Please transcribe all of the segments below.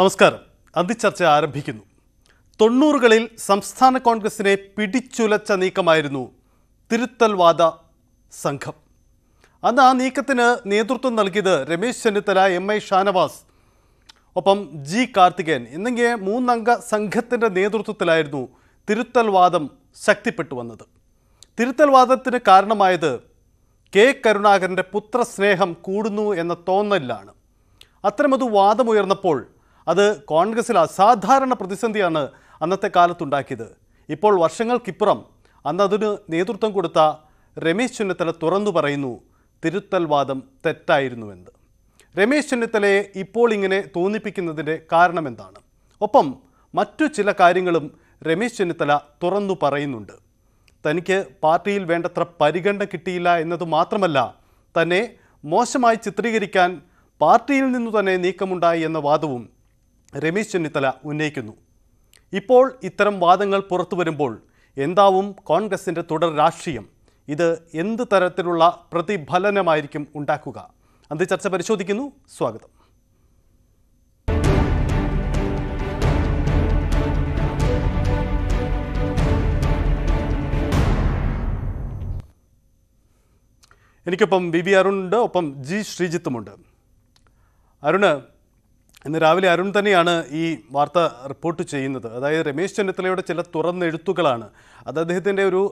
നമസ്കാരം അതിചർച്ച ആരംഭിക്കുന്നു തൊണ്ണൂറുകളിൽ സംസ്ഥാന കോൺഗ്രസിനെ പിടിച്ചുലച്ച നീക്കമായിരുന്നു തിരുത്തൽവാദ സംഘം അന്ന് ആ നീക്കത്തിന് നേതൃത്വം നൽകിയത് രമേശ് ചെന്നിത്തല എം ഐ ഷാനവാസ് ഒപ്പം ജി കാർത്തികേയൻ എന്നിങ്ങനെ മൂന്നംഗ സംഘത്തിൻ്റെ നേതൃത്വത്തിലായിരുന്നു തിരുത്തൽവാദം ശക്തിപ്പെട്ടു വന്നത് തിരുത്തൽവാദത്തിന് കാരണമായത് കെ കരുണാകരൻ്റെ പുത്രസ്നേഹം കൂടുന്നു എന്ന തോന്നലിലാണ് അത്തരമൊരു വാദമുയർന്നപ്പോൾ അത് കോൺഗ്രസിൽ അസാധാരണ പ്രതിസന്ധിയാണ് അന്നത്തെ കാലത്തുണ്ടാക്കിയത് ഇപ്പോൾ വർഷങ്ങൾക്കിപ്പുറം അന്നതിന് നേതൃത്വം കൊടുത്ത രമേശ് ചെന്നിത്തല തുറന്നു പറയുന്നു തിരുത്തൽവാദം തെറ്റായിരുന്നുവെന്ന് രമേശ് ചെന്നിത്തലയെ ഇപ്പോൾ ഇങ്ങനെ തോന്നിപ്പിക്കുന്നതിൻ്റെ കാരണമെന്താണ് ഒപ്പം മറ്റു ചില കാര്യങ്ങളും രമേശ് ചെന്നിത്തല തുറന്നു പറയുന്നുണ്ട് തനിക്ക് പാർട്ടിയിൽ വേണ്ടത്ര പരിഗണന കിട്ടിയില്ല എന്നത് മാത്രമല്ല തന്നെ മോശമായി ചിത്രീകരിക്കാൻ പാർട്ടിയിൽ നിന്നു തന്നെ നീക്കമുണ്ടായി എന്ന വാദവും രമേശ് ചെന്നിത്തല ഉന്നയിക്കുന്നു ഇപ്പോൾ ഇത്തരം വാദങ്ങൾ പുറത്തു വരുമ്പോൾ എന്താവും കോൺഗ്രസിൻ്റെ തുടർ രാഷ്ട്രീയം ഇത് എന്ത് തരത്തിലുള്ള പ്രതിഫലനമായിരിക്കും ഉണ്ടാക്കുക അത് ചർച്ച പരിശോധിക്കുന്നു സ്വാഗതം എനിക്കൊപ്പം വി വി അരുണുണ്ട് ഒപ്പം ജി ശ്രീജിത്തുമുണ്ട് അരുണ് ഇന്ന് രാവിലെ അരുൺ തന്നെയാണ് ഈ വാർത്ത റിപ്പോർട്ട് ചെയ്യുന്നത് അതായത് രമേശ് ചെന്നിത്തലയുടെ ചില തുറന്നെഴുത്തുകളാണ് അത് അദ്ദേഹത്തിൻ്റെ ഒരു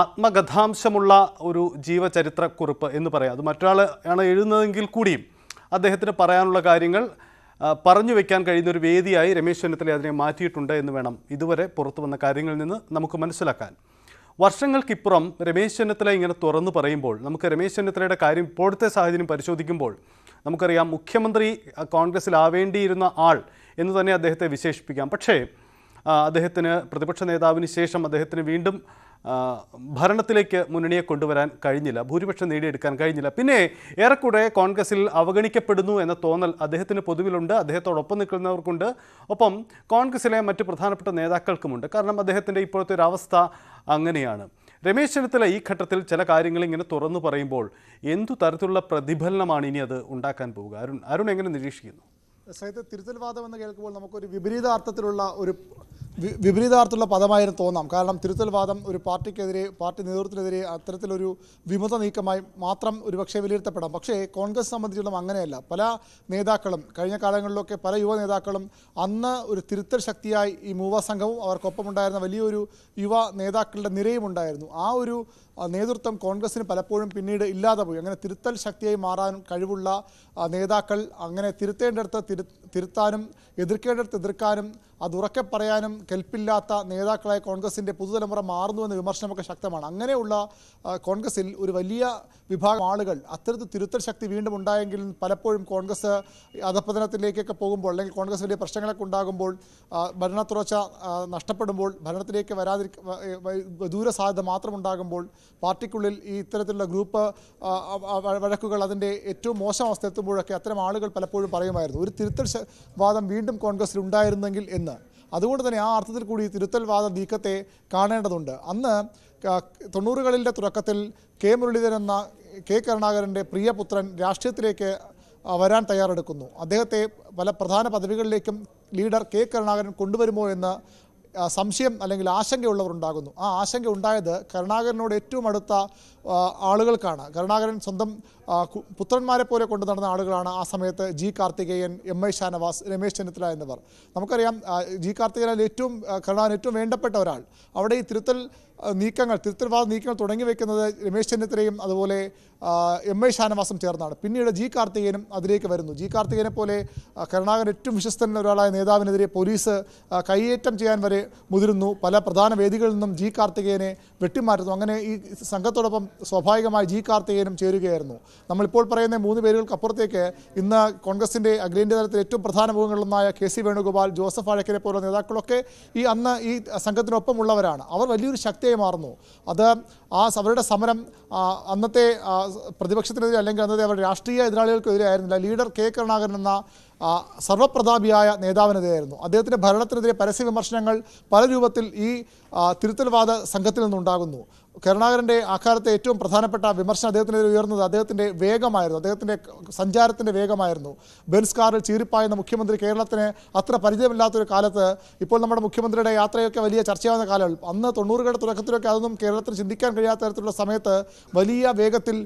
ആത്മകഥാംശമുള്ള ഒരു ജീവചരിത്രക്കുറിപ്പ് എന്ന് പറയാം അത് മറ്റൊരാൾ ആണ് എഴുതുന്നതെങ്കിൽ കൂടിയും അദ്ദേഹത്തിന് പറയാനുള്ള കാര്യങ്ങൾ പറഞ്ഞു വെക്കാൻ കഴിയുന്ന ഒരു വേദിയായി രമേശ് ചെന്നിത്തല അതിനെ മാറ്റിയിട്ടുണ്ട് എന്ന് വേണം ഇതുവരെ പുറത്തു വന്ന കാര്യങ്ങളിൽ നിന്ന് നമുക്ക് മനസ്സിലാക്കാൻ വർഷങ്ങൾക്കിപ്പുറം രമേശ് ചെന്നിത്തല ഇങ്ങനെ തുറന്നു പറയുമ്പോൾ നമുക്ക് രമേശ് ചെന്നിത്തലയുടെ കാര്യം ഇപ്പോഴത്തെ സാഹചര്യം പരിശോധിക്കുമ്പോൾ നമുക്കറിയാം മുഖ്യമന്ത്രി കോൺഗ്രസ്സിലാവേണ്ടിയിരുന്ന ആൾ എന്ന് തന്നെ അദ്ദേഹത്തെ വിശേഷിപ്പിക്കാം പക്ഷേ അദ്ദേഹത്തിന് പ്രതിപക്ഷ നേതാവിന് ശേഷം അദ്ദേഹത്തിന് വീണ്ടും ഭരണത്തിലേക്ക് മുന്നണിയെ കൊണ്ടുവരാൻ കഴിഞ്ഞില്ല ഭൂരിപക്ഷം നേടിയെടുക്കാൻ കഴിഞ്ഞില്ല പിന്നെ ഏറെക്കുറെ കോൺഗ്രസിൽ അവഗണിക്കപ്പെടുന്നു എന്ന തോന്നൽ അദ്ദേഹത്തിന് പൊതുവിലുണ്ട് അദ്ദേഹത്തോടൊപ്പം നിൽക്കുന്നവർക്കുണ്ട് ഒപ്പം കോൺഗ്രസിലെ മറ്റ് പ്രധാനപ്പെട്ട നേതാക്കൾക്കുമുണ്ട് കാരണം അദ്ദേഹത്തിൻ്റെ ഇപ്പോഴത്തെ ഒരു അവസ്ഥ അങ്ങനെയാണ് രമേശ് ചെന്നിത്തല ഈ ഘട്ടത്തിൽ ചില കാര്യങ്ങൾ ഇങ്ങനെ തുറന്നു പറയുമ്പോൾ എന്തു തരത്തിലുള്ള പ്രതിഫലനമാണ് ഇനി അത് ഉണ്ടാക്കാൻ പോവുക അരുൺ അരുൺ എങ്ങനെ നിരീക്ഷിക്കുന്നു സഹിത തിരുത്തൽവാദം എന്ന് കേൾക്കുമ്പോൾ നമുക്കൊരു വിപരീത അർത്ഥത്തിലുള്ള ഒരു വിപരീതാർത്ഥമുള്ള പദമായിരുന്നു തോന്നാം കാരണം തിരുത്തൽവാദം ഒരു പാർട്ടിക്കെതിരെ പാർട്ടി നേതൃത്വത്തിനെതിരെ അത്തരത്തിലൊരു വിമത നീക്കമായി മാത്രം ഒരുപക്ഷെ വിലയിരുത്തപ്പെടാം പക്ഷേ കോൺഗ്രസ് സംബന്ധിച്ചിടത്തോളം അങ്ങനെയല്ല പല നേതാക്കളും കഴിഞ്ഞ കാലങ്ങളിലൊക്കെ പല യുവ നേതാക്കളും അന്ന് ഒരു തിരുത്തൽ ശക്തിയായി ഈ മൂവ സംഘവും അവർക്കൊപ്പമുണ്ടായിരുന്ന വലിയൊരു യുവ നേതാക്കളുടെ നിരയും ഉണ്ടായിരുന്നു ആ ഒരു നേതൃത്വം കോൺഗ്രസിന് പലപ്പോഴും പിന്നീട് ഇല്ലാതെ പോയി അങ്ങനെ തിരുത്തൽ ശക്തിയായി മാറാനും കഴിവുള്ള നേതാക്കൾ അങ്ങനെ തിരുത്തേണ്ടടുത്ത് തിരു തിരുത്താനും എതിർക്കേണ്ടടുത്ത് എതിർക്കാനും അത് ഉറക്കെ പറയാനും കെൽപ്പില്ലാത്ത നേതാക്കളായ കോൺഗ്രസിൻ്റെ പുതുതലമുറ മാറുന്നുവെന്ന വിമർശനമൊക്കെ ശക്തമാണ് അങ്ങനെയുള്ള കോൺഗ്രസിൽ ഒരു വലിയ വിഭാഗം ആളുകൾ അത്തരത്തിൽ തിരുത്തൽ ശക്തി വീണ്ടും ഉണ്ടായെങ്കിൽ പലപ്പോഴും കോൺഗ്രസ് അധപതനത്തിലേക്കൊക്കെ പോകുമ്പോൾ അല്ലെങ്കിൽ കോൺഗ്രസ് വലിയ പ്രശ്നങ്ങളൊക്കെ ഉണ്ടാകുമ്പോൾ ഭരണത്തുറച്ച നഷ്ടപ്പെടുമ്പോൾ ഭരണത്തിലേക്ക് വരാതിരിക്ക ദൂരസാധ്യത മാത്രമുണ്ടാകുമ്പോൾ പാർട്ടിക്കുള്ളിൽ ഈ ഇത്തരത്തിലുള്ള ഗ്രൂപ്പ് വഴക്കുകൾ അതിൻ്റെ ഏറ്റവും മോശം അവസ്ഥ എത്തുമ്പോഴൊക്കെ അത്തരം ആളുകൾ പലപ്പോഴും പറയുമായിരുന്നു ഒരു തിരുത്തൽ വാദം വീണ്ടും കോൺഗ്രസിൽ ഉണ്ടായിരുന്നെങ്കിൽ എന്ന് അതുകൊണ്ട് തന്നെ ആ അർത്ഥത്തിൽ കൂടി വാദ നീക്കത്തെ കാണേണ്ടതുണ്ട് അന്ന് തൊണ്ണൂറുകളിലെ തുടക്കത്തിൽ കെ മുരളീധരൻ എന്ന കെ കരുണാകരൻ്റെ പ്രിയപുത്രൻ രാഷ്ട്രീയത്തിലേക്ക് വരാൻ തയ്യാറെടുക്കുന്നു അദ്ദേഹത്തെ പല പ്രധാന പദവികളിലേക്കും ലീഡർ കെ കരുണാകരൻ കൊണ്ടുവരുമോ എന്ന് സംശയം അല്ലെങ്കിൽ ആശങ്കയുള്ളവരുണ്ടാകുന്നു ആ ആശങ്ക ഉണ്ടായത് കരുണാകരനോട് ഏറ്റവും അടുത്ത ആളുകൾക്കാണ് കരുണാകരൻ സ്വന്തം പുത്രന്മാരെ പോലെ കൊണ്ടു നടന്ന ആളുകളാണ് ആ സമയത്ത് G Karthikeyan M I Shanavas Ramesh Chennithala എന്നിവർ നമുക്കറിയാം ജി കാർത്തികേയൻ ഏറ്റവും കരുണാകരൻ ഏറ്റവും വേണ്ടപ്പെട്ട ഒരാൾ അവിടെ ഈ തിരുത്തൽ നീക്കങ്ങൾ തിരുത്തൽവാദ നീക്കങ്ങൾ തുടങ്ങി വയ്ക്കുന്നത് രമേശ് ചെന്നിത്തലയും അതുപോലെ എം ഐ ഷാനവാസും ചേർന്നാണ് പിന്നീട് ജി കാർത്തികേയനും അതിലേക്ക് വരുന്നു ജി കാർത്തികേയനെ പോലെ കരുണാകരൻ ഏറ്റവും വിശ്വസ്തൻ ഒരാളായ നേതാവിനെതിരെ പോലീസ് കൈയേറ്റം ചെയ്യാൻ വരെ മുതിരുന്നു പല പ്രധാന വേദികളിൽ നിന്നും ജി കാർത്തികേയനെ വെട്ടിമാറ്റുന്നു അങ്ങനെ ഈ സംഘത്തോടൊപ്പം സ്വാഭാവികമായി ജി കാർത്തികേയനും ചേരുകയായിരുന്നു നമ്മളിപ്പോൾ പറയുന്ന മൂന്ന് പേരുകൾക്ക് അപ്പുറത്തേക്ക് ഇന്ന് കോൺഗ്രസിൻ്റെ അഖിലേന്ത്യാ തലത്തിൽ ഏറ്റവും പ്രധാന മുഖങ്ങളിലൊന്നായ കെ സി വേണുഗോപാൽ ജോസഫ് അഴക്കനെ പോലുള്ള നേതാക്കളൊക്കെ ഈ അന്ന് ഈ സംഘത്തിനൊപ്പമുള്ളവരാണ് അവർ വലിയൊരു ശക്തിയായി പ്രശ്നമായി മാറുന്നു അത് ആ അവരുടെ സമരം അന്നത്തെ പ്രതിപക്ഷത്തിനെതിരെ അല്ലെങ്കിൽ അന്നത്തെ അവരുടെ രാഷ്ട്രീയ എതിരാളികൾക്കെതിരെ ആയിരുന്നില്ല ലീഡർ കെ കരുണാകരൻ എന്ന സർവപ്രതാപിയായ നേതാവിനെതിരെയായിരുന്നു അദ്ദേഹത്തിൻ്റെ ഭരണത്തിനെതിരെ പരസ്യ വിമർശനങ്ങൾ പല രൂപത്തിൽ ഈ തിരുത്തൽവാദ സംഘത്തിൽ നിന്നുണ്ടാകുന്നു കരുണാകരൻ്റെ അക്കാലത്തെ ഏറ്റവും പ്രധാനപ്പെട്ട വിമർശനം അദ്ദേഹത്തിനെതിരെ ഉയർന്നത് അദ്ദേഹത്തിൻ്റെ വേഗമായിരുന്നു അദ്ദേഹത്തിൻ്റെ സഞ്ചാരത്തിൻ്റെ വേഗമായിരുന്നു ബെൻസ് കാറിൽ ചീറിപ്പായുന്ന മുഖ്യമന്ത്രി കേരളത്തിന് അത്ര പരിചയമില്ലാത്തൊരു കാലത്ത് ഇപ്പോൾ നമ്മുടെ മുഖ്യമന്ത്രിയുടെ യാത്രയൊക്കെ വലിയ ചർച്ചയാവുന്ന കാലം അന്ന് തൊണ്ണൂറുകളുടെ തുടക്കത്തിലൊക്കെ അതൊന്നും കേരളത്തിന് ചിന്തിക്കാൻ കഴിയാത്ത തരത്തിലുള്ള സമയത്ത് വലിയ വേഗത്തിൽ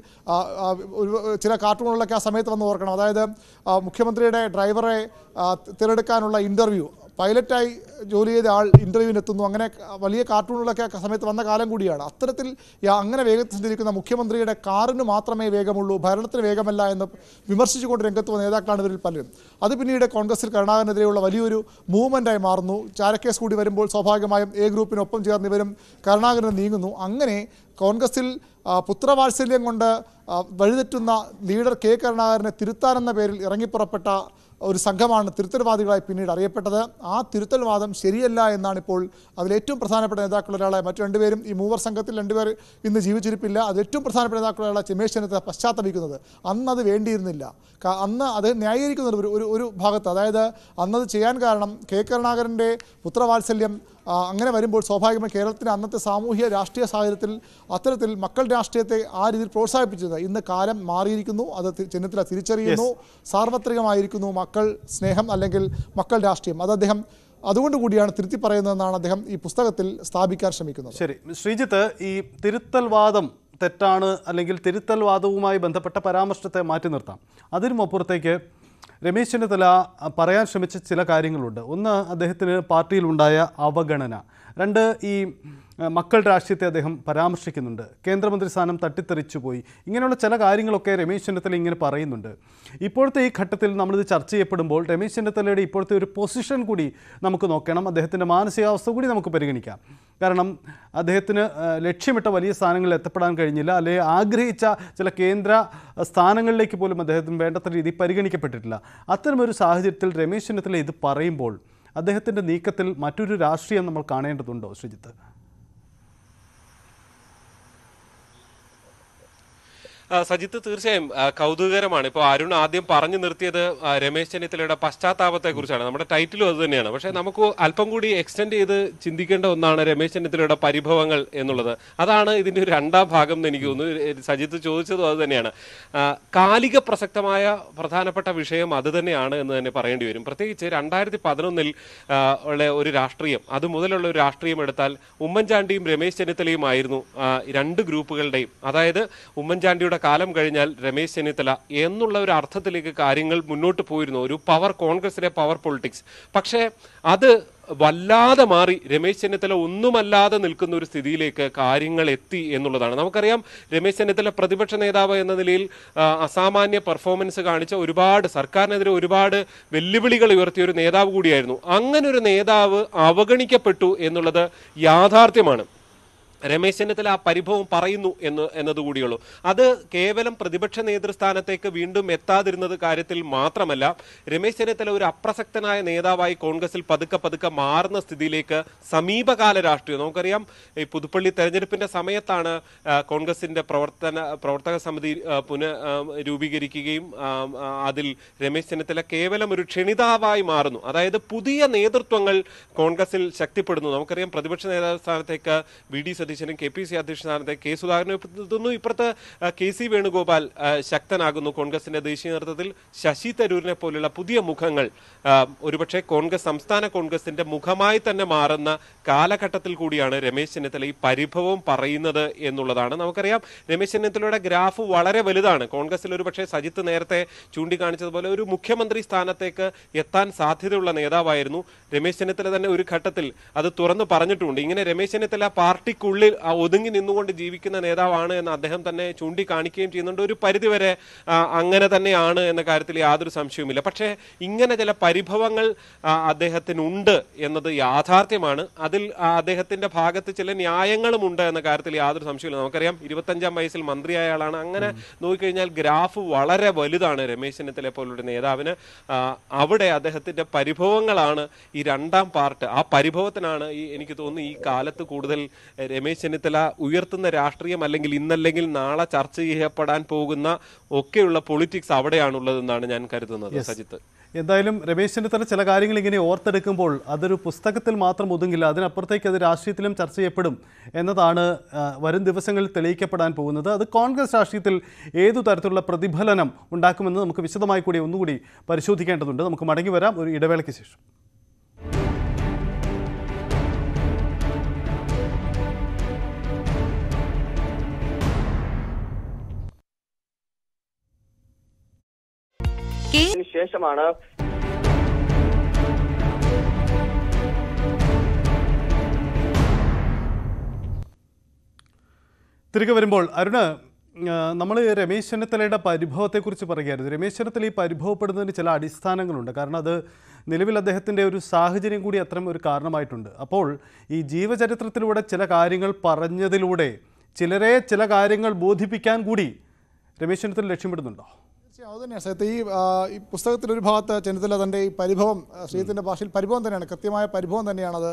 ചില കാർട്ടൂണുകളൊക്കെ ആ സമയത്ത് വന്ന് ഓർക്കണം അതായത് മുഖ്യമന്ത്രിയുടെ ഡ്രൈവറെ തിരഞ്ഞെടുക്കാനുള്ള ഇൻ്റർവ്യൂ പൈലറ്റായി ജോലി ചെയ്ത ആൾ എത്തുന്നു അങ്ങനെ വലിയ കാർട്ടൂണുകളൊക്കെ സമയത്ത് വന്ന കാലം കൂടിയാണ് അത്തരത്തിൽ അങ്ങനെ വേഗത്തിൽ സഞ്ചരിക്കുന്ന മുഖ്യമന്ത്രിയുടെ കാറിന് മാത്രമേ വേഗമുള്ളൂ ഭരണത്തിന് വേഗമല്ല എന്ന് വിമർശിച്ചുകൊണ്ട് രംഗത്ത് വന്ന നേതാക്കളാണ് ഇവരിൽ പലരും അത് പിന്നീട് കോൺഗ്രസിൽ കരുണാകരനെതിരെയുള്ള വലിയൊരു മൂവ്മെൻറ്റായി മാറുന്നു ചാരക്കേസ് കൂടി വരുമ്പോൾ സ്വാഭാവികമായും എ ഗ്രൂപ്പിനൊപ്പം ചേർന്ന് ഇവരും കരുണാകരന് നീങ്ങുന്നു അങ്ങനെ കോൺഗ്രസിൽ പുത്രവാത്സല്യം കൊണ്ട് വഴിതെറ്റുന്ന ലീഡർ കെ കരുണാകരനെ തിരുത്താനെന്ന പേരിൽ ഇറങ്ങിപ്പുറപ്പെട്ട ഒരു സംഘമാണ് തിരുത്തൽവാദികളായി പിന്നീട് അറിയപ്പെട്ടത് ആ തിരുത്തൽവാദം ശരിയല്ല എന്നാണ് ഇപ്പോൾ അതിലേറ്റവും പ്രധാനപ്പെട്ട നേതാക്കളൊരാളായ മറ്റു രണ്ടുപേരും ഈ മൂവർ സംഘത്തിൽ രണ്ടുപേർ ഇന്ന് ജീവിച്ചിരിപ്പില്ല അത് ഏറ്റവും പ്രധാനപ്പെട്ട നേതാക്കളൊരാളെ ചെമേശ് ചെന്നിത്തല പശ്ചാത്തപിക്കുന്നത് അന്ന് അത് വേണ്ടിയിരുന്നില്ല അന്ന് അത് ന്യായീകരിക്കുന്നത് ഒരു ഒരു ഭാഗത്ത് അതായത് അന്നത് ചെയ്യാൻ കാരണം കെ കരുണാകരൻ്റെ പുത്രവാത്സല്യം അങ്ങനെ വരുമ്പോൾ സ്വാഭാവികമായി കേരളത്തിൻ്റെ അന്നത്തെ സാമൂഹ്യ രാഷ്ട്രീയ സാഹചര്യത്തിൽ അത്തരത്തിൽ മക്കൾ രാഷ്ട്രീയത്തെ ആ രീതിയിൽ പ്രോത്സാഹിപ്പിച്ചത് ഇന്ന് കാലം മാറിയിരിക്കുന്നു അത് ചെന്നിത്തല തിരിച്ചറിയുന്നു സാർവത്രികമായിരിക്കുന്നു മക്കൾ സ്നേഹം അല്ലെങ്കിൽ മക്കൾ രാഷ്ട്രീയം അത് അദ്ദേഹം അതുകൊണ്ട് കൂടിയാണ് തിരുത്തി പറയുന്നതെന്നാണ് അദ്ദേഹം ഈ പുസ്തകത്തിൽ സ്ഥാപിക്കാൻ ശ്രമിക്കുന്നത് ശരി ശ്രീജിത്ത് ഈ തിരുത്തൽവാദം തെറ്റാണ് അല്ലെങ്കിൽ തിരുത്തൽവാദവുമായി ബന്ധപ്പെട്ട പരാമർശത്തെ മാറ്റി നിർത്താം അതിനുമപ്പുറത്തേക്ക് രമേശ് ചെന്നിത്തല പറയാൻ ശ്രമിച്ച ചില കാര്യങ്ങളുണ്ട് ഒന്ന് അദ്ദേഹത്തിന് പാർട്ടിയിലുണ്ടായ അവഗണന രണ്ട് ഈ മക്കൾ രാഷ്ട്രീയത്തെ അദ്ദേഹം പരാമർശിക്കുന്നുണ്ട് കേന്ദ്രമന്ത്രി സ്ഥാനം തട്ടിത്തെറിച്ചു പോയി ഇങ്ങനെയുള്ള ചില കാര്യങ്ങളൊക്കെ രമേശ് ചെന്നിത്തല ഇങ്ങനെ പറയുന്നുണ്ട് ഇപ്പോഴത്തെ ഈ ഘട്ടത്തിൽ നമ്മളിത് ചർച്ച ചെയ്യപ്പെടുമ്പോൾ രമേശ് ചെന്നിത്തലയുടെ ഇപ്പോഴത്തെ ഒരു പൊസിഷൻ കൂടി നമുക്ക് നോക്കണം അദ്ദേഹത്തിൻ്റെ മാനസികാവസ്ഥ കൂടി നമുക്ക് പരിഗണിക്കാം കാരണം അദ്ദേഹത്തിന് ലക്ഷ്യമിട്ട വലിയ സ്ഥാനങ്ങളിൽ എത്തപ്പെടാൻ കഴിഞ്ഞില്ല അല്ലെങ്കിൽ ആഗ്രഹിച്ച ചില കേന്ദ്ര സ്ഥാനങ്ങളിലേക്ക് പോലും അദ്ദേഹത്തിന് വേണ്ടത്ര രീതി പരിഗണിക്കപ്പെട്ടിട്ടില്ല അത്തരമൊരു സാഹചര്യത്തിൽ രമേശ് ചെന്നിത്തല ഇത് പറയുമ്പോൾ അദ്ദേഹത്തിൻ്റെ നീക്കത്തിൽ മറ്റൊരു രാഷ്ട്രീയം നമ്മൾ കാണേണ്ടതുണ്ടോ ശ്രീജിത്ത് സജിത്ത് തീർച്ചയായും കൗതുകകരമാണ് ഇപ്പോൾ അരുൺ ആദ്യം പറഞ്ഞു നിർത്തിയത് രമേശ് ചെന്നിത്തലയുടെ പശ്ചാത്താപത്തെ കുറിച്ചാണ് നമ്മുടെ ടൈറ്റിലും അത് തന്നെയാണ് പക്ഷേ നമുക്ക് അല്പം കൂടി എക്സ്റ്റെൻഡ് ചെയ്ത് ചിന്തിക്കേണ്ട ഒന്നാണ് രമേശ് ചെന്നിത്തലയുടെ പരിഭവങ്ങൾ എന്നുള്ളത് അതാണ് ഇതിന്റെ ഒരു രണ്ടാം ഭാഗം എന്ന് എനിക്ക് തോന്നുന്നു സജിത്ത് ചോദിച്ചതും അത് തന്നെയാണ് കാലിക പ്രസക്തമായ പ്രധാനപ്പെട്ട വിഷയം അത് തന്നെയാണ് എന്ന് തന്നെ പറയേണ്ടി വരും പ്രത്യേകിച്ച് രണ്ടായിരത്തി പതിനൊന്നിൽ ഉള്ള ഒരു രാഷ്ട്രീയം അത് മുതലുള്ള ഒരു രാഷ്ട്രീയം എടുത്താൽ ഉമ്മൻചാണ്ടിയും രമേശ് ആയിരുന്നു രണ്ട് ഗ്രൂപ്പുകളുടെയും അതായത് ഉമ്മൻചാണ്ടിയുടെ കാലം കഴിഞ്ഞാൽ രമേശ് ചെന്നിത്തല എന്നുള്ള ഒരു അർത്ഥത്തിലേക്ക് കാര്യങ്ങൾ മുന്നോട്ട് പോയിരുന്നു ഒരു പവർ കോൺഗ്രസിലെ പവർ പൊളിറ്റിക്സ് പക്ഷേ അത് വല്ലാതെ മാറി രമേശ് ചെന്നിത്തല ഒന്നുമല്ലാതെ നിൽക്കുന്ന ഒരു സ്ഥിതിയിലേക്ക് കാര്യങ്ങൾ എത്തി എന്നുള്ളതാണ് നമുക്കറിയാം രമേശ് ചെന്നിത്തല പ്രതിപക്ഷ നേതാവ് എന്ന നിലയിൽ അസാമാന്യ പെർഫോമൻസ് കാണിച്ച ഒരുപാട് സർക്കാരിനെതിരെ ഒരുപാട് വെല്ലുവിളികൾ ഉയർത്തിയ ഒരു നേതാവ് കൂടിയായിരുന്നു അങ്ങനെ ഒരു നേതാവ് അവഗണിക്കപ്പെട്ടു എന്നുള്ളത് യാഥാർത്ഥ്യമാണ് രമേശ് ചെന്നിത്തല ആ പരിഭവം പറയുന്നു എന്ന് എന്നതുകൂടിയുള്ളൂ അത് കേവലം പ്രതിപക്ഷ നേതൃസ്ഥാനത്തേക്ക് വീണ്ടും എത്താതിരുന്നത് കാര്യത്തിൽ മാത്രമല്ല രമേശ് ചെന്നിത്തല ഒരു അപ്രസക്തനായ നേതാവായി കോൺഗ്രസിൽ പതുക്കെ പതുക്കെ മാറുന്ന സ്ഥിതിയിലേക്ക് സമീപകാല രാഷ്ട്രീയം നമുക്കറിയാം ഈ പുതുപ്പള്ളി തെരഞ്ഞെടുപ്പിന്റെ സമയത്താണ് കോൺഗ്രസിന്റെ പ്രവർത്തന പ്രവർത്തക സമിതി പുന രൂപീകരിക്കുകയും അതിൽ രമേശ് ചെന്നിത്തല കേവലം ഒരു ക്ഷണിതാവായി മാറുന്നു അതായത് പുതിയ നേതൃത്വങ്ങൾ കോൺഗ്രസിൽ ശക്തിപ്പെടുന്നു നമുക്കറിയാം പ്രതിപക്ഷ നേതാവ് സ്ഥാനത്തേക്ക് വി ഡി സതീശനും കെ പി സി അധ്യക്ഷനായിരുന്ന കെ സുധാകരനും ഇതൊന്നും ഇപ്പുറത്ത് കെ സി വേണുഗോപാൽ ശക്തനാകുന്നു കോൺഗ്രസിന്റെ ദേശീയ നേതൃത്വത്തിൽ ശശി തരൂരിനെ പോലുള്ള പുതിയ മുഖങ്ങൾ ഒരുപക്ഷെ കോൺഗ്രസ് സംസ്ഥാന കോൺഗ്രസിന്റെ മുഖമായി തന്നെ മാറുന്ന കാലഘട്ടത്തിൽ കൂടിയാണ് രമേശ് ചെന്നിത്തല ഈ പരിഭവം പറയുന്നത് എന്നുള്ളതാണ് നമുക്കറിയാം രമേശ് ചെന്നിത്തലയുടെ ഗ്രാഫ് വളരെ വലുതാണ് കോൺഗ്രസിൽ ഒരുപക്ഷെ സജിത്ത് നേരത്തെ ചൂണ്ടിക്കാണിച്ചതുപോലെ ഒരു മുഖ്യമന്ത്രി സ്ഥാനത്തേക്ക് എത്താൻ സാധ്യതയുള്ള നേതാവായിരുന്നു രമേശ് ചെന്നിത്തല തന്നെ ഒരു ഘട്ടത്തിൽ അത് തുറന്നു പറഞ്ഞിട്ടുണ്ട് ഇങ്ങനെ രമേശ് ചെന്നിത്തല പാർട്ടിക്കുള്ളിൽ ഉള്ളിൽ ഒതുങ്ങി നിന്നുകൊണ്ട് ജീവിക്കുന്ന നേതാവാണ് എന്ന് അദ്ദേഹം തന്നെ ചൂണ്ടിക്കാണിക്കുകയും ചെയ്യുന്നുണ്ട് ഒരു പരിധിവരെ അങ്ങനെ തന്നെയാണ് എന്ന കാര്യത്തിൽ യാതൊരു സംശയവുമില്ല പക്ഷേ ഇങ്ങനെ ചില പരിഭവങ്ങൾ അദ്ദേഹത്തിനുണ്ട് എന്നത് യാഥാർത്ഥ്യമാണ് അതിൽ അദ്ദേഹത്തിന്റെ ഭാഗത്ത് ചില ന്യായങ്ങളും ഉണ്ട് എന്ന കാര്യത്തിൽ യാതൊരു ഇല്ല നമുക്കറിയാം ഇരുപത്തഞ്ചാം വയസ്സിൽ മന്ത്രിയായ ആളാണ് അങ്ങനെ നോക്കിക്കഴിഞ്ഞാൽ ഗ്രാഫ് വളരെ വലുതാണ് രമേശ് ചെന്നിത്തല പോലുള്ള നേതാവിന് അവിടെ അദ്ദേഹത്തിന്റെ പരിഭവങ്ങളാണ് ഈ രണ്ടാം പാർട്ട് ആ പരിഭവത്തിനാണ് ഈ എനിക്ക് തോന്നുന്നു ഈ കാലത്ത് കൂടുതൽ രമേശ് രമേശ് ചെന്നിത്തല ഉയർത്തുന്ന രാഷ്ട്രീയം അല്ലെങ്കിൽ ഇന്നല്ലെങ്കിൽ നാളെ ചർച്ച ചെയ്യപ്പെടാൻ പോകുന്ന ഒക്കെയുള്ള പൊളിറ്റിക്സ് അവിടെയാണുള്ളതെന്നാണ് ഞാൻ കരുതുന്നത് സജിത്ത് എന്തായാലും രമേശ് ചെന്നിത്തല ചില കാര്യങ്ങൾ ഇങ്ങനെ ഓർത്തെടുക്കുമ്പോൾ അതൊരു പുസ്തകത്തിൽ മാത്രം ഒതുങ്ങില്ല അതിനപ്പുറത്തേക്ക് അത് രാഷ്ട്രീയത്തിലും ചർച്ച ചെയ്യപ്പെടും എന്നതാണ് വരും ദിവസങ്ങളിൽ തെളിയിക്കപ്പെടാൻ പോകുന്നത് അത് കോൺഗ്രസ് രാഷ്ട്രീയത്തിൽ ഏതു തരത്തിലുള്ള പ്രതിഫലനം ഉണ്ടാക്കുമെന്ന് നമുക്ക് വിശദമായി കൂടി ഒന്നുകൂടി പരിശോധിക്കേണ്ടതുണ്ട് നമുക്ക് മടങ്ങി വരാം ഒരു ഇടവേളയ്ക്ക് ശേഷം ശേഷമാണ് തിരികെ വരുമ്പോൾ അരുണ് നമ്മൾ രമേശ് ചെന്നിത്തലയുടെ പരിഭവത്തെക്കുറിച്ച് പറയുകയായിരുന്നു രമേശ് ചെന്നിത്തല ഈ പരിഭവപ്പെടുന്നതിന് ചില അടിസ്ഥാനങ്ങളുണ്ട് കാരണം അത് നിലവിൽ അദ്ദേഹത്തിൻ്റെ ഒരു സാഹചര്യം കൂടി അത്രയും ഒരു കാരണമായിട്ടുണ്ട് അപ്പോൾ ഈ ജീവചരിത്രത്തിലൂടെ ചില കാര്യങ്ങൾ പറഞ്ഞതിലൂടെ ചിലരെ ചില കാര്യങ്ങൾ ബോധിപ്പിക്കാൻ കൂടി രമേശ് ചെന്നിത്തല ലക്ഷ്യമിടുന്നുണ്ടോ അതുതന്നെയാണ് ഈ ഈ പുസ്തകത്തിൻ്റെ ഒരു ഭാഗത്ത് ചെന്നിത്തല തൻ്റെ ഈ പരിഭവം ശ്രീത്തിൻ്റെ ഭാഷയിൽ പരിഭവം തന്നെയാണ് കൃത്യമായ പരിഭവം തന്നെയാണത്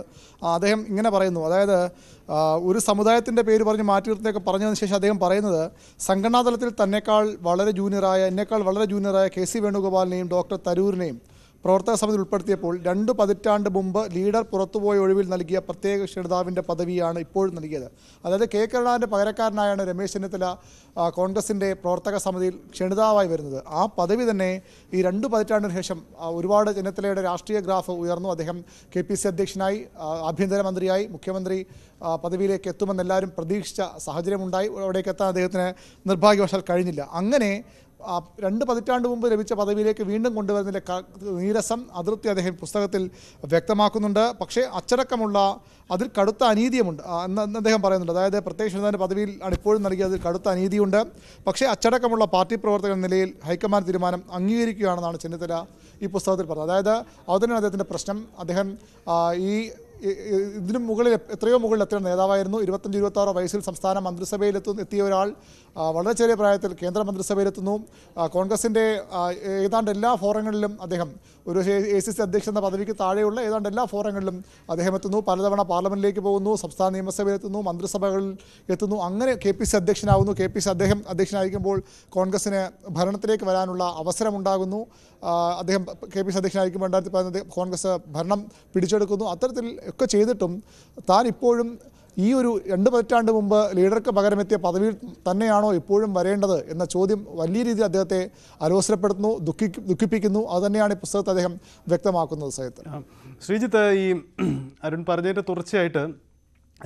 അദ്ദേഹം ഇങ്ങനെ പറയുന്നു അതായത് ഒരു സമുദായത്തിൻ്റെ പേര് പറഞ്ഞ് മാറ്റി നിർത്തിയൊക്കെ പറഞ്ഞതിന് ശേഷം അദ്ദേഹം പറയുന്നത് സംഘടനാതലത്തിൽ തന്നെക്കാൾ വളരെ ജൂനിയറായ എന്നേക്കാൾ വളരെ ജൂനിയറായ കെ സി വേണുഗോപാലിനെയും ഡോക്ടർ തരൂരിനെയും പ്രവർത്തക സമിതി ഉൾപ്പെടുത്തിയപ്പോൾ രണ്ട് പതിറ്റാണ്ട് മുമ്പ് ലീഡർ പുറത്തുപോയ ഒഴിവിൽ നൽകിയ പ്രത്യേക ക്ഷണിതാവിൻ്റെ പദവിയാണ് ഇപ്പോഴും നൽകിയത് അതായത് കെ കരുണാകരൻ്റെ പകരക്കാരനായാണ് രമേശ് ചെന്നിത്തല കോൺഗ്രസിൻ്റെ പ്രവർത്തക സമിതിയിൽ ക്ഷണിതാവായി വരുന്നത് ആ പദവി തന്നെ ഈ രണ്ട് പതിറ്റാണ്ടിന് ശേഷം ഒരുപാട് ചെന്നിത്തലയുടെ രാഷ്ട്രീയ ഗ്രാഫ് ഉയർന്നു അദ്ദേഹം കെ പി സി അധ്യക്ഷനായി ആഭ്യന്തരമന്ത്രിയായി മുഖ്യമന്ത്രി പദവിയിലേക്ക് എത്തുമെന്ന് എല്ലാവരും പ്രതീക്ഷിച്ച സാഹചര്യമുണ്ടായി അവിടേക്ക് എത്താൻ അദ്ദേഹത്തിന് നിർഭാഗ്യവശാൽ കഴിഞ്ഞില്ല അങ്ങനെ ആ രണ്ട് പതിറ്റാണ്ട് മുമ്പ് ലഭിച്ച പദവിയിലേക്ക് വീണ്ടും കൊണ്ടുവരുന്നതിൻ്റെ നീരസം അതിർത്തി അദ്ദേഹം പുസ്തകത്തിൽ വ്യക്തമാക്കുന്നുണ്ട് പക്ഷേ അച്ചടക്കമുള്ള അതിൽ കടുത്ത അനീതിയുമുണ്ട് എന്ന് അദ്ദേഹം പറയുന്നുണ്ട് അതായത് പ്രത്യേകിച്ച് തന്നെ പദവിയിൽ ഇപ്പോഴും നൽകിയ അതിൽ കടുത്ത അനീതിയുണ്ട് പക്ഷേ അച്ചടക്കമുള്ള പാർട്ടി പ്രവർത്തകൻ നിലയിൽ ഹൈക്കമാൻഡ് തീരുമാനം അംഗീകരിക്കുകയാണെന്നാണ് ചെന്നിത്തല ഈ പുസ്തകത്തിൽ പറഞ്ഞത് അതായത് അതുതന്നെയാണ് അദ്ദേഹത്തിൻ്റെ പ്രശ്നം അദ്ദേഹം ഈ ഇതിനു മുകളിൽ എത്രയോ മുകളിൽ എത്ര നേതാവായിരുന്നു ഇരുപത്തഞ്ച് ഇരുപത്താറോ വയസ്സിൽ സംസ്ഥാന മന്ത്രിസഭയിൽ എത്തുന്ന എത്തിയ ഒരാൾ വളരെ ചെറിയ പ്രായത്തിൽ കേന്ദ്രമന്ത്രിസഭയിലെത്തുന്നു കോൺഗ്രസിൻ്റെ ഏതാണ്ട് എല്ലാ ഫോറങ്ങളിലും അദ്ദേഹം ഒരു എ സി സി അധ്യക്ഷൻ എന്ന പദവിക്ക് താഴെയുള്ള ഏതാണ്ട് എല്ലാ ഫോറങ്ങളിലും അദ്ദേഹം എത്തുന്നു പലതവണ പാർലമെൻറ്റിലേക്ക് പോകുന്നു സംസ്ഥാന നിയമസഭയിലെത്തുന്നു മന്ത്രിസഭകളിൽ എത്തുന്നു അങ്ങനെ കെ പി സി അധ്യക്ഷനാവുന്നു കെ പി സി അദ്ദേഹം അധ്യക്ഷനായിരിക്കുമ്പോൾ കോൺഗ്രസിന് ഭരണത്തിലേക്ക് വരാനുള്ള അവസരമുണ്ടാകുന്നു അദ്ദേഹം കെ പി സി അധ്യക്ഷനായിരിക്കുമ്പോൾ രണ്ടായിരത്തി പതിനൊന്ന് കോൺഗ്രസ് ഭരണം പിടിച്ചെടുക്കുന്നു അത്തരത്തിൽ ഒക്കെ ചെയ്തിട്ടും താൻ ഇപ്പോഴും ഈ ഒരു രണ്ട് പതിറ്റാണ്ട് മുമ്പ് ലീഡർക്ക് പകരമെത്തിയ പദവിയിൽ തന്നെയാണോ ഇപ്പോഴും വരേണ്ടത് എന്ന ചോദ്യം വലിയ രീതിയിൽ അദ്ദേഹത്തെ അലോസരപ്പെടുത്തുന്നു ദുഃഖി ദുഃഖിപ്പിക്കുന്നു അതുതന്നെയാണ് ഈ പുസ്തകത്തെ അദ്ദേഹം വ്യക്തമാക്കുന്നത് സഹിത്ത് ശ്രീജിത്ത് ഈ അരുൺ പറഞ്ഞതിൻ്റെ തുടർച്ചയായിട്ട്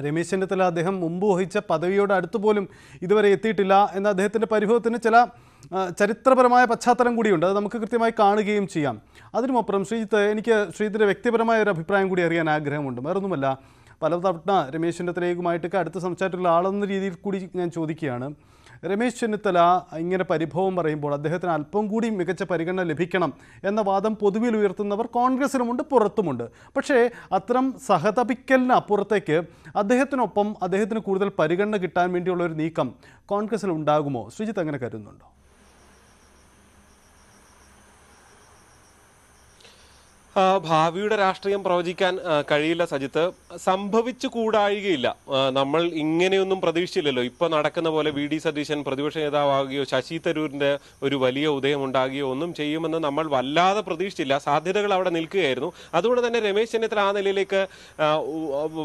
രമേശ് ചെന്നിത്തല അദ്ദേഹം മുമ്പ് വഹിച്ച പദവിയോട് അടുത്ത് പോലും ഇതുവരെ എത്തിയിട്ടില്ല എന്ന അദ്ദേഹത്തിൻ്റെ പരിഭവത്തിന് ചില ചരിത്രപരമായ പശ്ചാത്തലം കൂടിയുണ്ട് അത് നമുക്ക് കൃത്യമായി കാണുകയും ചെയ്യാം അതിനുമപ്പുറം ശ്രീജിത്ത് എനിക്ക് ശ്രീജിത്തിൻ്റെ വ്യക്തിപരമായ ഒരു അഭിപ്രായം കൂടി അറിയാൻ ആഗ്രഹമുണ്ട് വേറൊന്നുമല്ല പലതവണ രമേശ് ചെന്നിത്തലയുമായിട്ടൊക്കെ അടുത്ത സംസാരിച്ചിട്ടുള്ള ആളെന്ന രീതിയിൽ കൂടി ഞാൻ ചോദിക്കുകയാണ് രമേശ് ചെന്നിത്തല ഇങ്ങനെ പരിഭവം പറയുമ്പോൾ അദ്ദേഹത്തിന് അല്പം കൂടി മികച്ച പരിഗണന ലഭിക്കണം എന്ന വാദം പൊതുവിൽ ഉയർത്തുന്നവർ കോൺഗ്രസിലുമുണ്ട് പുറത്തുമുണ്ട് പക്ഷേ അത്തരം സഹതപിക്കലിന് അപ്പുറത്തേക്ക് അദ്ദേഹത്തിനൊപ്പം അദ്ദേഹത്തിന് കൂടുതൽ പരിഗണന കിട്ടാൻ വേണ്ടിയുള്ള ഒരു നീക്കം കോൺഗ്രസിൽ ഉണ്ടാകുമോ ശ്രീജിത്ത് അങ്ങനെ കരുതുന്നുണ്ടോ ഭാവിയുടെ രാഷ്ട്രീയം പ്രവചിക്കാൻ കഴിയില്ല സജിത്ത് സംഭവിച്ചു കൂടായികയില്ല നമ്മൾ ഇങ്ങനെയൊന്നും പ്രതീക്ഷിച്ചില്ലല്ലോ ഇപ്പൊ നടക്കുന്ന പോലെ വി ഡി സതീശൻ പ്രതിപക്ഷ നേതാവാകുകയോ ശശി തരൂരിന്റെ ഒരു വലിയ ഉദയം ഉണ്ടാകുകയോ ഒന്നും ചെയ്യുമെന്ന് നമ്മൾ വല്ലാതെ പ്രതീക്ഷിച്ചില്ല സാധ്യതകൾ അവിടെ നിൽക്കുകയായിരുന്നു അതുകൊണ്ട് തന്നെ രമേശ് ചെന്നിത്തല ആ നിലയിലേക്ക്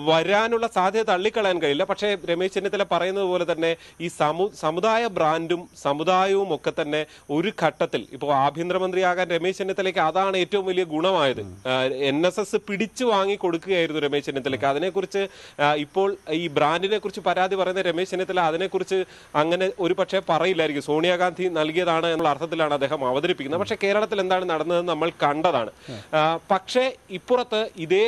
വരാനുള്ള സാധ്യത തള്ളിക്കളയാൻ കഴിയില്ല പക്ഷേ രമേശ് ചെന്നിത്തല പറയുന്നത് പോലെ തന്നെ ഈ സമു സമുദായ ബ്രാൻഡും സമുദായവും ഒക്കെ തന്നെ ഒരു ഘട്ടത്തിൽ ഇപ്പോൾ ആഭ്യന്തരമന്ത്രിയാകാൻ രമേശ് ചെന്നിത്തലയ്ക്ക് അതാണ് ഏറ്റവും വലിയ ഗുണമായത് എൻ എസ് എസ് പിടിച്ചു വാങ്ങി കൊടുക്കുകയായിരുന്നു രമേശ് ചെന്നിത്തലയ്ക്ക് അതിനെക്കുറിച്ച് ഇപ്പോൾ ഈ ബ്രാൻഡിനെ കുറിച്ച് പരാതി പറയുന്ന രമേശ് ചെന്നിത്തല അതിനെക്കുറിച്ച് അങ്ങനെ ഒരു പക്ഷേ പറയില്ലായിരിക്കും സോണിയാഗാന്ധി നൽകിയതാണ് എന്നുള്ള അർത്ഥത്തിലാണ് അദ്ദേഹം അവതരിപ്പിക്കുന്നത് പക്ഷേ കേരളത്തിൽ എന്താണ് നടന്നതെന്ന് നമ്മൾ കണ്ടതാണ് പക്ഷേ ഇപ്പുറത്ത് ഇതേ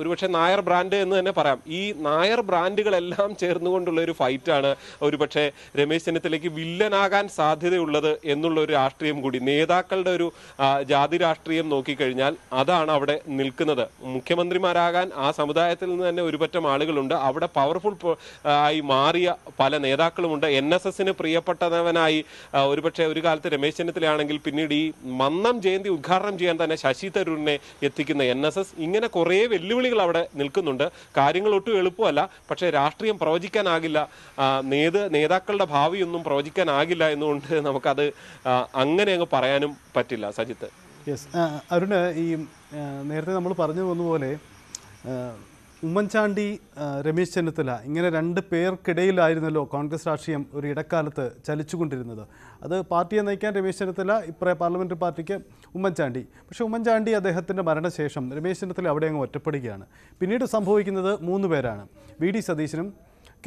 ഒരുപക്ഷെ നായർ ബ്രാൻഡ് എന്ന് തന്നെ പറയാം ഈ നായർ ബ്രാൻഡുകളെല്ലാം ചേർന്നുകൊണ്ടുള്ള ഒരു ഫൈറ്റാണ് ഒരുപക്ഷെ രമേശ് ചെന്നിത്തലയ്ക്ക് വില്ലനാകാൻ സാധ്യതയുള്ളത് എന്നുള്ള ഒരു രാഷ്ട്രീയം കൂടി നേതാക്കളുടെ ഒരു ജാതി രാഷ്ട്രീയം നോക്കിക്കഴിഞ്ഞാൽ അതാണ് അവിടെ നിൽക്കുന്നത് മുഖ്യമന്ത്രിമാരാകാൻ ആ സമുദായത്തിൽ നിന്ന് തന്നെ ഒരുപറ്റം ആളുകളുണ്ട് അവിടെ പവർഫുൾ ആയി മാറിയ പല നേതാക്കളുമുണ്ട് എൻ എസ് എസിന് പ്രിയപ്പെട്ടവനായി ഒരുപക്ഷെ ഒരു കാലത്ത് രമേശ് ചെന്നിത്തലയാണെങ്കിൽ പിന്നീട് ഈ മന്നം ജയന്തി ഉദ്ഘാടനം ചെയ്യാൻ തന്നെ ശശി തരൂരിനെ എത്തിക്കുന്ന എൻ എസ് എസ് ഇങ്ങനെ കുറേ വെല്ലുവിളികൾ അവിടെ നിൽക്കുന്നുണ്ട് കാര്യങ്ങൾ ഒട്ടും എളുപ്പമല്ല പക്ഷേ രാഷ്ട്രീയം പ്രവചിക്കാനാകില്ല നേത നേതാക്കളുടെ ഭാവിയൊന്നും പ്രവചിക്കാനാകില്ല എന്നുകൊണ്ട് നമുക്കത് അങ്ങനെ അങ്ങ് പറയാനും പറ്റില്ല സജിത്ത് യെസ് അരുണ് ഈ നേരത്തെ നമ്മൾ പറഞ്ഞു പോകുന്നപോലെ ഉമ്മൻചാണ്ടി രമേശ് ചെന്നിത്തല ഇങ്ങനെ രണ്ട് പേർക്കിടയിലായിരുന്നല്ലോ കോൺഗ്രസ് രാഷ്ട്രീയം ഒരു ഇടക്കാലത്ത് ചലിച്ചുകൊണ്ടിരുന്നത് അത് പാർട്ടിയെ നയിക്കാൻ രമേശ് ചെന്നിത്തല ഇപ്പറേ പാർലമെൻ്ററി പാർട്ടിക്ക് ഉമ്മൻചാണ്ടി പക്ഷേ ഉമ്മൻചാണ്ടി അദ്ദേഹത്തിൻ്റെ മരണശേഷം രമേശ് ചെന്നിത്തല അവിടെ അങ്ങ് ഒറ്റപ്പെടുകയാണ് പിന്നീട് സംഭവിക്കുന്നത് മൂന്ന് പേരാണ് വി ഡി സതീശനും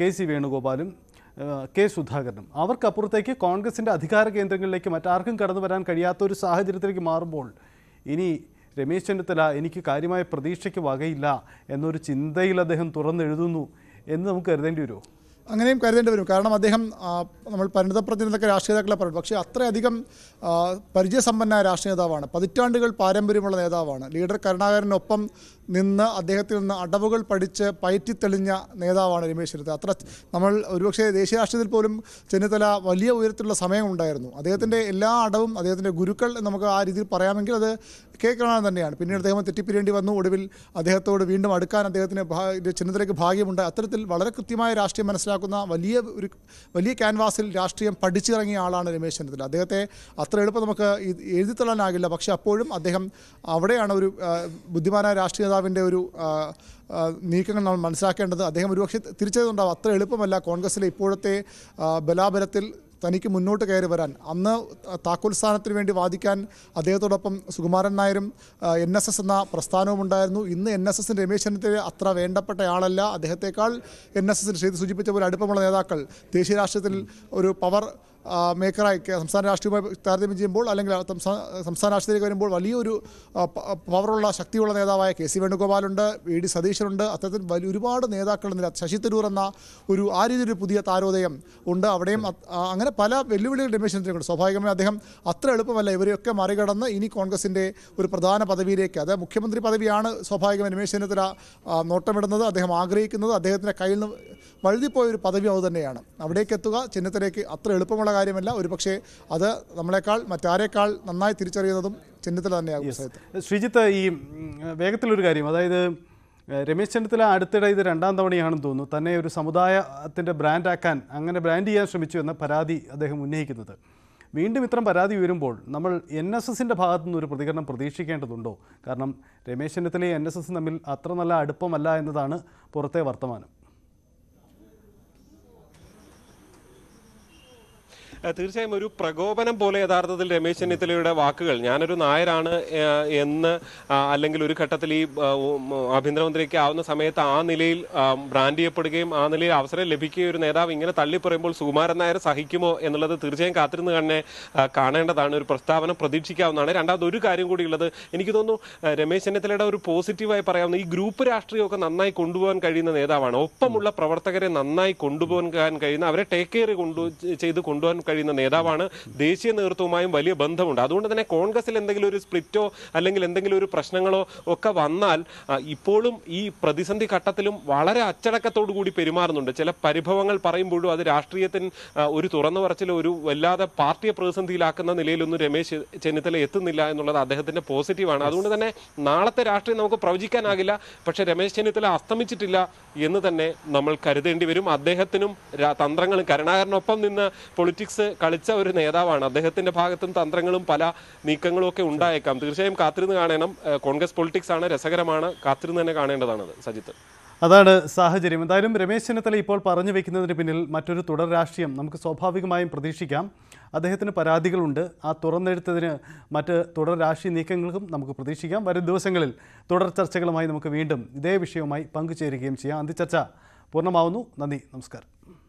കെ സി വേണുഗോപാലും കെ സുധാകരനും അവർക്കപ്പുറത്തേക്ക് കോൺഗ്രസിൻ്റെ അധികാര കേന്ദ്രങ്ങളിലേക്ക് മറ്റാർക്കും കടന്നു വരാൻ കഴിയാത്ത ഒരു സാഹചര്യത്തിലേക്ക് മാറുമ്പോൾ ഇനി രമേശ് ചെന്നിത്തല എനിക്ക് കാര്യമായ പ്രതീക്ഷയ്ക്ക് വകയില്ല എന്നൊരു ചിന്തയിൽ അദ്ദേഹം തുറന്നെഴുതുന്നു എന്ന് നമുക്ക് കരുതേണ്ടി വരുമോ അങ്ങനെയും കരുതേണ്ടി വരും കാരണം അദ്ദേഹം നമ്മൾ പരിണിതപ്രതിനിധൊക്കെ രാഷ്ട്രീയതാക്കളെ പറയും പക്ഷേ അത്രയധികം പരിചയസമ്പന്നനായ രാഷ്ട്രീയ നേതാവാണ് പതിറ്റാണ്ടുകൾ പാരമ്പര്യമുള്ള നേതാവാണ് ലീഡർ കരുണാകരനൊപ്പം നിന്ന് അദ്ദേഹത്തിൽ നിന്ന് അടവുകൾ പഠിച്ച് പയറ്റി തെളിഞ്ഞ നേതാവാണ് രമേശ് ചെന്നിത്തല അത്ര നമ്മൾ ഒരുപക്ഷെ ദേശീയ രാഷ്ട്രീയത്തിൽ പോലും ചെന്നിത്തല വലിയ ഉയരത്തിലുള്ള സമയമുണ്ടായിരുന്നു അദ്ദേഹത്തിൻ്റെ എല്ലാ അടവും അദ്ദേഹത്തിൻ്റെ ഗുരുക്കൾ നമുക്ക് ആ രീതിയിൽ പറയാമെങ്കിൽ അത് കെ കരുണാകരൻ തന്നെയാണ് പിന്നീട് അദ്ദേഹം തെറ്റിപ്പിരേണ്ടി വന്നു ഒടുവിൽ അദ്ദേഹത്തോട് വീണ്ടും അടുക്കാൻ അദ്ദേഹത്തിന് ചുമതലയ്ക്ക് ഭാഗ്യമുണ്ട് അത്തരത്തിൽ വളരെ കൃത്യമായ രാഷ്ട്രീയം മനസ്സിലാക്കുന്ന വലിയ ഒരു വലിയ ക്യാൻവാസിൽ രാഷ്ട്രീയം പഠിച്ചിറങ്ങിയ ആളാണ് രമേശ് ചെന്നിത്തല അദ്ദേഹത്തെ അത്ര എളുപ്പം നമുക്ക് എഴുതിത്തള്ളാനാകില്ല പക്ഷേ അപ്പോഴും അദ്ദേഹം അവിടെയാണ് ഒരു ബുദ്ധിമാനായ രാഷ്ട്രീയ നേതാവിൻ്റെ ഒരു നീക്കങ്ങൾ നമ്മൾ മനസ്സിലാക്കേണ്ടത് അദ്ദേഹം ഒരുപക്ഷെ തിരിച്ചതുണ്ടാവും അത്ര എളുപ്പമല്ല കോൺഗ്രസ്സിലെ ഇപ്പോഴത്തെ ബലാബലത്തിൽ തനിക്ക് മുന്നോട്ട് കയറി വരാൻ അന്ന് താക്കോൽ സ്ഥാനത്തിന് വേണ്ടി വാദിക്കാൻ അദ്ദേഹത്തോടൊപ്പം സുകുമാരൻ നായരും എൻ എസ് എസ് എന്ന പ്രസ്ഥാനവും ഉണ്ടായിരുന്നു ഇന്ന് എൻ എസ് എസിന് രമേശ് ചെന്നിത്തല അത്ര വേണ്ടപ്പെട്ടയാളല്ല അദ്ദേഹത്തെക്കാൾ എൻ എസ് എസിന് ചെയ്ത് സൂചിപ്പിച്ച പോലെ അടുപ്പമുള്ള നേതാക്കൾ ദേശീയ രാഷ്ട്രീയത്തിൽ ഒരു പവർ മേക്കറായി സംസ്ഥാന രാഷ്ട്രീയവുമായി താരതമ്യം ചെയ്യുമ്പോൾ അല്ലെങ്കിൽ സംസ്ഥാന രാഷ്ട്രീയത്തിലേക്ക് വരുമ്പോൾ വലിയൊരു പവറുള്ള ശക്തിയുള്ള നേതാവായ കെ സി വേണുഗോപാലുണ്ട് വി ഡി സതീശനുണ്ട് അത്തരത്തിൽ വലിയ ഒരുപാട് നേതാക്കൾ നില ശശി തരൂർ എന്ന ഒരു ആ രീതിയിലൊരു പുതിയ താരോദയം ഉണ്ട് അവിടെയും അങ്ങനെ പല വെല്ലുവിളികൾ രമേശിനുണ്ട് സ്വാഭാവികമായും അദ്ദേഹം അത്ര എളുപ്പമല്ല ഇവരെയൊക്കെ മറികടന്ന് ഇനി കോൺഗ്രസിൻ്റെ ഒരു പ്രധാന പദവിയിലേക്ക് അത് മുഖ്യമന്ത്രി പദവിയാണ് സ്വാഭാവികമായും രമേശ് ചെന്നിത്തല നോട്ടമിടുന്നത് അദ്ദേഹം ആഗ്രഹിക്കുന്നത് അദ്ദേഹത്തിൻ്റെ കയ്യിൽ നിന്ന് വഴുതിപ്പോയ ഒരു പദവി അത് തന്നെയാണ് അവിടേക്ക് എത്തുക ചെന്നിത്തലയ്ക്ക് അത്ര എളുപ്പമുള്ള എളുപ്പമുള്ള കാര്യമല്ല പക്ഷേ അത് നമ്മളെക്കാൾ മറ്റാരേക്കാൾ നന്നായി തിരിച്ചറിയുന്നതും ചെന്നിത്തല തന്നെയാകും ശ്രീജിത്ത് ഈ വേഗത്തിലൊരു കാര്യം അതായത് രമേശ് ചെന്നിത്തല അടുത്തിടെ ഇത് രണ്ടാം തവണയാണെന്ന് തോന്നുന്നു തന്നെ ഒരു സമുദായത്തിൻ്റെ ബ്രാൻഡാക്കാൻ അങ്ങനെ ബ്രാൻഡ് ചെയ്യാൻ ശ്രമിച്ചു എന്ന പരാതി അദ്ദേഹം ഉന്നയിക്കുന്നത് വീണ്ടും ഇത്തരം പരാതി ഉയരുമ്പോൾ നമ്മൾ എൻ എസ് എസിൻ്റെ ഭാഗത്തു നിന്ന് ഒരു പ്രതികരണം പ്രതീക്ഷിക്കേണ്ടതുണ്ടോ കാരണം രമേശ് ചെന്നിത്തലയും എൻ എസ് എസും തമ്മിൽ അത്ര നല്ല അടുപ്പമല്ല എന്നതാണ് പുറത്തെ വർത്തമാനം തീർച്ചയായും ഒരു പ്രകോപനം പോലെ യഥാർത്ഥത്തിൽ രമേശ് ചെന്നിത്തലയുടെ വാക്കുകൾ ഞാനൊരു നായരാണ് എന്ന് അല്ലെങ്കിൽ ഒരു ഘട്ടത്തിൽ ഈ ആഭ്യന്തരമന്ത്രിയൊക്കെ ആവുന്ന സമയത്ത് ആ നിലയിൽ ബ്രാൻഡ് ചെയ്യപ്പെടുകയും ആ നിലയിൽ അവസരം ലഭിക്കുകയും ഒരു നേതാവ് ഇങ്ങനെ തള്ളിപ്പറയുമ്പോൾ സുകുമാരൻ നായർ സഹിക്കുമോ എന്നുള്ളത് തീർച്ചയായും കാത്തിരുന്ന് തന്നെ കാണേണ്ടതാണ് ഒരു പ്രസ്താവന പ്രതീക്ഷിക്കാവുന്നതാണ് രണ്ടാമത് ഒരു കാര്യം കൂടി ഉള്ളത് എനിക്ക് തോന്നുന്നു രമേശ് ചെന്നിത്തലയുടെ ഒരു പോസിറ്റീവായി പറയാവുന്ന ഈ ഗ്രൂപ്പ് രാഷ്ട്രീയമൊക്കെ നന്നായി കൊണ്ടുപോകാൻ കഴിയുന്ന നേതാവാണ് ഒപ്പമുള്ള പ്രവർത്തകരെ നന്നായി കൊണ്ടുപോകാൻ കഴിയുന്ന അവരെ ടേക്ക് കെയർ കൊണ്ടു ചെയ്ത് കൊണ്ടുപോകാൻ കഴിയുന്ന നേതാവാണ് ദേശീയ നേതൃത്വവുമായും വലിയ ബന്ധമുണ്ട് അതുകൊണ്ട് തന്നെ കോൺഗ്രസിൽ എന്തെങ്കിലും ഒരു സ്പ്ലിറ്റോ അല്ലെങ്കിൽ എന്തെങ്കിലും ഒരു പ്രശ്നങ്ങളോ ഒക്കെ വന്നാൽ ഇപ്പോഴും ഈ പ്രതിസന്ധി ഘട്ടത്തിലും വളരെ അച്ചടക്കത്തോടു കൂടി പെരുമാറുന്നുണ്ട് ചില പരിഭവങ്ങൾ പറയുമ്പോഴും അത് രാഷ്ട്രീയത്തിന് ഒരു തുറന്നു പറച്ചിലോ ഒരു വല്ലാതെ പാർട്ടിയെ പ്രതിസന്ധിയിലാക്കുന്ന നിലയിലൊന്നും രമേശ് ചെന്നിത്തല എത്തുന്നില്ല എന്നുള്ളത് അദ്ദേഹത്തിന്റെ പോസിറ്റീവാണ് അതുകൊണ്ട് തന്നെ നാളത്തെ രാഷ്ട്രീയം നമുക്ക് പ്രവചിക്കാനാകില്ല പക്ഷേ രമേശ് ചെന്നിത്തല അസ്തമിച്ചിട്ടില്ല എന്ന് തന്നെ നമ്മൾ കരുതേണ്ടി വരും അദ്ദേഹത്തിനും തന്ത്രങ്ങളും കരുണാകരനൊപ്പം നിന്ന് പൊളിറ്റിക്സ് കളിച്ച ഒരു നേതാവാണ് അദ്ദേഹത്തിന്റെ ഭാഗത്തും തന്ത്രങ്ങളും പല നീക്കങ്ങളും ഒക്കെ ഉണ്ടായേക്കാം തീർച്ചയായും കാത്തിരുന്ന് കാണണം കോൺഗ്രസ് പൊളിറ്റിക്സ് ആണ് രസകരമാണ് കാത്തിരുന്ന് തന്നെ കാണേണ്ടതാണ് സജിത്ത് അതാണ് സാഹചര്യം എന്തായാലും രമേശ് ചെന്നിത്തല ഇപ്പോൾ പറഞ്ഞു വെക്കുന്നതിന് പിന്നിൽ മറ്റൊരു തുടർ രാഷ്ട്രീയം നമുക്ക് സ്വാഭാവികമായും പ്രതീക്ഷിക്കാം അദ്ദേഹത്തിന് പരാതികളുണ്ട് ആ തുറന്നെടുത്തതിന് മറ്റ് തുടർ രാഷ്ട്രീയ നീക്കങ്ങൾക്കും നമുക്ക് പ്രതീക്ഷിക്കാം വരും ദിവസങ്ങളിൽ തുടർ ചർച്ചകളുമായി നമുക്ക് വീണ്ടും ഇതേ വിഷയവുമായി പങ്കുചേരുകയും ചെയ്യാം അന്തിച്ചർച്ച പൂർണ്ണമാവുന്നു നന്ദി നമസ്കാരം